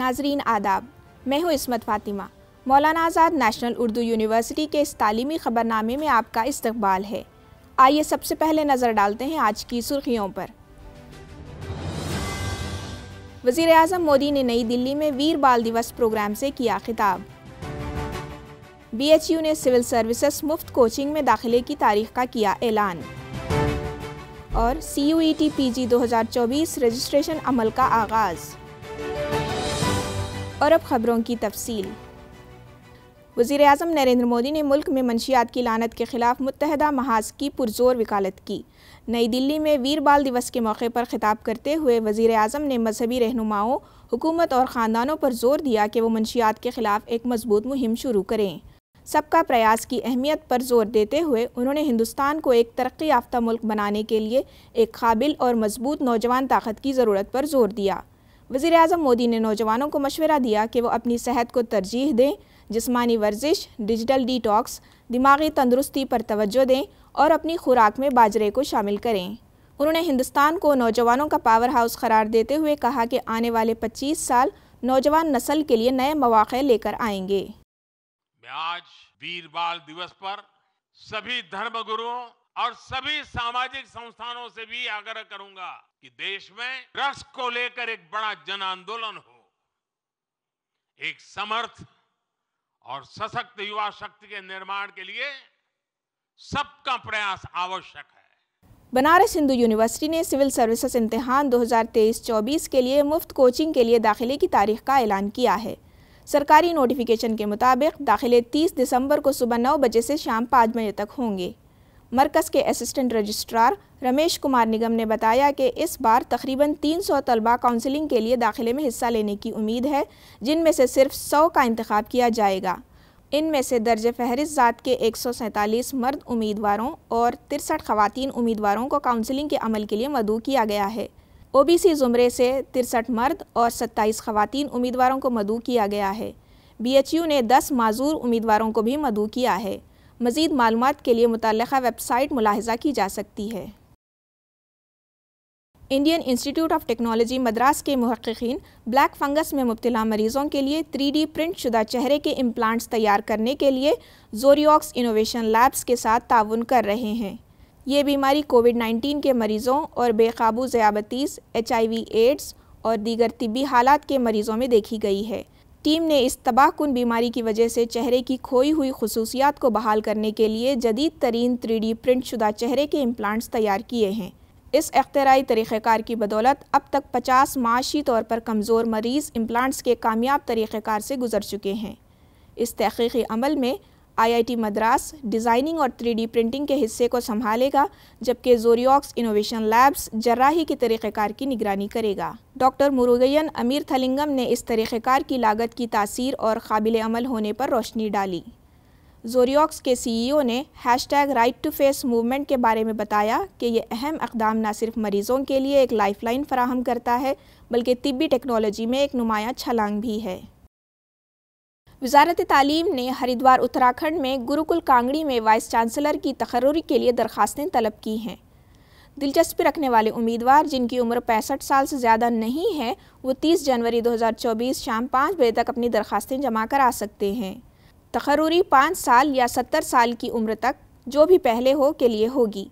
नाजरीन आदाब मैं हूँ इसमत फ़ातिमा मौलाना आज़ाद नेशनल उर्दू यूनिवर्सिटी के इस तालीमी ख़बरनामे में आपका इस्तबाल है आइए सबसे पहले नज़र डालते हैं आज की सुर्खियों पर वजीर अजम मोदी ने नई दिल्ली में वीर बाल दिवस प्रोग्राम से किया खिताब बी एच यू ने सिविल सर्विसेज मुफ्त कोचिंग में दाखिले की तारीख का किया ऐलान और C U E T P G दो हज़ार चौबीस रजिस्ट्रेशन अमल का आगाज़ और अब खबरों की तफसील वज़ी अजम नरेंद्र मोदी ने मुल्क में मनशियात की लानत के ख़िलाफ़ मुतहदा महाज की पुरजोर वकालत की नई दिल्ली में वीर बाल दिवस के मौके पर ख़िताब करते हुए वजीर अजम ने मजहबी रहनुमाओं हुकूमत और ख़ानदानों पर जोर दिया कि वो मनशियात के ख़िलाफ़ एक मजबूत मुहिम शुरू करें सबका प्रयास की अहमियत पर जोर देते हुए उन्होंने हिंदुस्तान को एक तरक्की याफ्ता मुल्क बनाने के लिए एक काबिल और मजबूत नौजवान ताकत की ज़रूरत पर जोर दिया वज़ी अजम मोदी ने नौजवानों को मशवरा दिया कि वो अपनी सेहत को तरजीह दें जिसमानी वर्जिश डिजिटल डिटॉक्स दिमागी तंदरुस्ती पर तोज्जो दें और अपनी खुराक में बाजरे को शामिल करें उन्होंने हिंदुस्तान को नौजवानों का पावर हाउस करार देते हुए कहा कि आने वाले 25 साल नौजवान नस्ल के लिए नए मौाक़े लेकर आएंगे मैं आज वीर बाल दिवस पर सभी धर्मगुरुओं और सभी सामाजिक संस्थानों से भी आग्रह करूंगा कि देश में ड्रग्स को लेकर एक बड़ा जन आंदोलन हो एक समर्थ और सशक्त युवा शक्ति के निर्माण के लिए सबका प्रयास आवश्यक है बनारस हिंदू यूनिवर्सिटी ने सिविल सर्विसेज इम्तिहान 2023-24 के लिए मुफ्त कोचिंग के लिए दाखिले की तारीख का ऐलान किया है सरकारी नोटिफिकेशन के मुताबिक दाखिले 30 दिसंबर को सुबह नौ बजे से शाम पाँच बजे तक होंगे मरकज़ के असिस्टेंट रजिस्ट्रार रमेश कुमार निगम ने बताया कि इस बार तकरीबन 300 तलबा काउंसलिंग के लिए दाखिले में हिस्सा लेने की उम्मीद है जिनमें से सिर्फ 100 का इंतखब किया जाएगा इनमें से दर्ज फहरिस्त ज़ात के एक मर्द उम्मीदवारों और तिरसठ खवतिन उम्मीदवारों को काउंसलिंग के अमल के लिए मदू किया गया है ओ बी सी ज़ुमरे से तिरसठ मर्द और सत्ताईस खवतिन उम्मीदवारों को मदू किया गया है बी एच यू ने दस माजूर उम्मीदवारों को भी मदू किया है मज़ीद मालूम के लिए मुतल वेबसाइट मुलाहजा की जा सकती है Indian institute of technology Madras के महक्कीन ब्लैक फंगस में मुब्तला मरीज़ों के लिए डी प्रिंट शुदा चेहरे के इम्प्लांट्स तैयार करने के लिए जोरियोक्स इनोवेशन लैब्स के साथ ताउन कर रहे हैं ये बीमारी कोविड 19 के मरीज़ों और बेकाबू ज़याबतीस एच एड्स और दीगर तबी हालात के मरीज़ों में देखी गई है टीम ने इस तबाहकुन बीमारी की वजह से चेहरे की खोई हुई खसूसियात को बहाल करने के लिए जदीद तरीन थ्री प्रिंट शुदा चेहरे के इम्प्लांट्स तैयार किए हैं इस अख्तराई तरीक़ार की बदौलत अब तक 50 माशी तौर पर कमज़ोर मरीज़ इम्प्लांट्स के कामयाब तरीक़ार से गुजर चुके हैं इस तहकीकी अमल में I I T Madras designing और थ्री डी प्रिंटिंग के हिस्से को संभालेगा जबकि जोरियॉक्स इनोवेशन लैब्स जर्राही के तरीक़ार की निगरानी करेगा डॉक्टर मुरुगैन अमीर थलिंगम ने इस तरीक़ार की लागत की तासीर और काबिल अमल होने पर रोशनी डाली जोरियोक्स के सीईओ e ने hashtag right to face movement के बारे में बताया कि यह अहम अकदाम न सिर्फ मरीज़ों के लिए एक लाइफलाइन फराहम करता है बल्कि तिबी टेक्नोलॉजी में एक नुमाया छलांग भी है वजारत तालीम ने हरिद्वार उत्तराखंड में गुरुकुल कांगड़ी में वाइस चांसलर की तकर्री के लिए दरखास्तें तलब की हैं दिलचस्पी रखने वाले उम्मीदवार जिनकी उम्र पैंसठ साल से ज़्यादा नहीं है वो 30 जनवरी 2024 शाम पाँच बजे तक अपनी दरखास्तें जमा करा सकते हैं तकरूरी पाँच साल या सत्तर साल की उम्र तक जो भी पहले हो के लिए होगी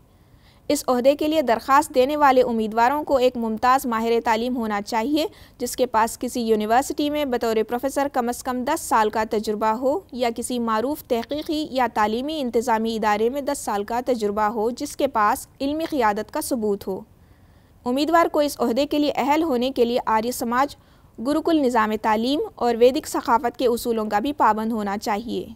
इस अहदे के लिए दरख्वास्त देने वाले उम्मीदवारों को एक मुमताज़ माहिर तालीम होना चाहिए जिसके पास किसी यूनिवर्सिटी में बतौर प्रोफेसर कम अज़ कम दस साल का तजुर्बा हो या किसी मरूफ तहकीकी या तालीमी इंतज़ामी इदारे में दस साल का तजुर्बा हो जिसके पास इलमी क़ियादत का सबूत हो उम्मीदवार को इस अहदे के लिए अहल होने के लिए आर्य समाज गुरुकुल निज़ाम तालीम और वैदिक सखाफ़त के असूलों का भी पाबंद होना चाहिए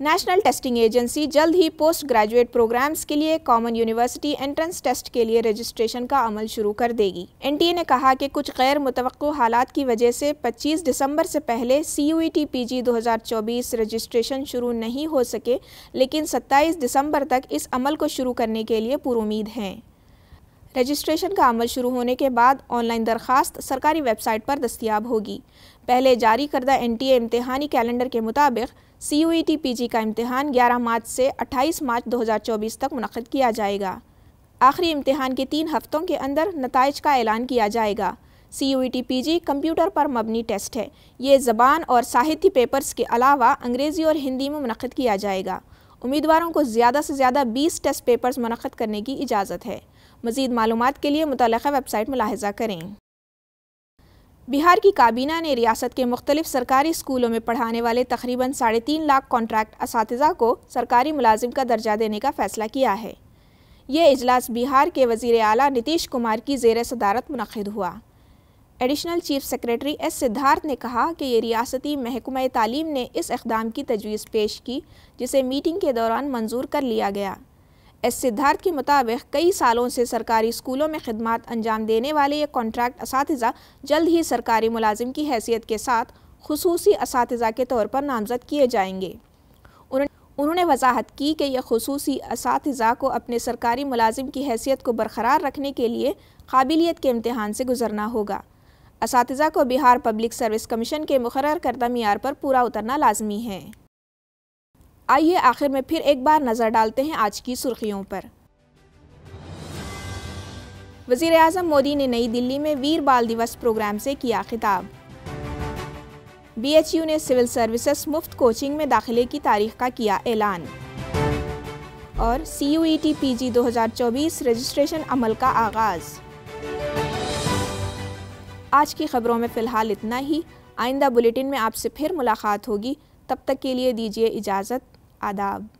नेशनल टेस्टिंग एजेंसी जल्द ही पोस्ट ग्रेजुएट प्रोग्राम्स के लिए कॉमन यूनिवर्सिटी एंट्रेंस टेस्ट के लिए रजिस्ट्रेशन का अमल शुरू कर देगी एनटीए ने कहा कि कुछ गैर मुतव हालात की वजह से 25 दिसंबर से पहले C U T P G दो रजिस्ट्रेशन शुरू नहीं हो सके लेकिन 27 दिसंबर तक इस अमल को शुरू करने के लिए पुरुद हैं रजिस्ट्रेशन का अमल शुरू होने के बाद ऑनलाइन दरख्वास्त सरकारी वेबसाइट पर दस्तियाब होगी पहले जारी करदा एन टी ए इम्तहानी कैलेंडर के मुताबिक C U E T P G का इम्तहान ग्यारह मार्च से अट्ठाईस मार्च दो हज़ार चौबीस तक मनद किया जाएगा आखिरी इम्तहान के तीन हफ्तों के अंदर नतज का ऐलान किया जाएगा C U T P G computer पर मबनी टेस्ट है ये ज़बान और साहित्य पेपर्स के अलावा अंग्रेज़ी और हिंदी में मनद किया जाएगा उम्मीदवारों को ज़्यादा से ज़्यादा बीस टेस्ट पेपर्स मनद करने की इजाज़त है मजीद मालूम के लिए मुतल वेबसाइट मुलाजा करें बिहार की काबीना ने रियासत के मुख्तलिफ सरकारी स्कूलों में पढ़ाने वाले तकरीबन साढ़े तीन लाख कॉन्ट्रैक्ट इस को सरकारी मुलाजिम का दर्जा देने का फ़ैसला किया है ये इजलास बिहार के वजीर अली नीतीश कुमार की जेर सदारत मनद हुआ additional chief secretary S Siddharth ने कहा कि ये रियासती महकमा तालीम ने इस इकदाम की तजवीज़ पेश की जिसे मीटिंग के दौरान मंजूर कर लिया गया एस सिद्धार्थ के मुताबिक कई सालों से सरकारी स्कूलों में खदमात अंजाम देने वाले ये कॉन्ट्रैक्ट इस जल्द ही सरकारी मुलाजिम की हैसियत के साथ खसूस इस के तौर पर नामजद किए जाएंगे उन्होंने वजाहत की कि यह खसूसी इस को अपने सरकारी मुलाजिम की हैसियत को बरकरार रखने के लिए काबिलियत के इम्तहान से गुजरना होगा इस को बिहार पब्लिक सर्विस कमीशन के मुकर करदा मीयार पर पूरा उतरना लाजमी है आइए आखिर में फिर एक बार नज़र डालते हैं आज की सुर्खियों पर वजीर अजम मोदी ने नई दिल्ली में वीर बाल दिवस प्रोग्राम से किया खिताब बीएचयू ने सिविल सर्विसेज मुफ्त कोचिंग में दाखिले की तारीख का किया ऐलान और C U E T P G दो हज़ार चौबीस रजिस्ट्रेशन अमल का आगाज़ आज की खबरों में फ़िलहाल इतना ही आइंदा बुलेटिन में आपसे फिर मुलाकात होगी तब तक के लिए दीजिए इजाज़त आदाब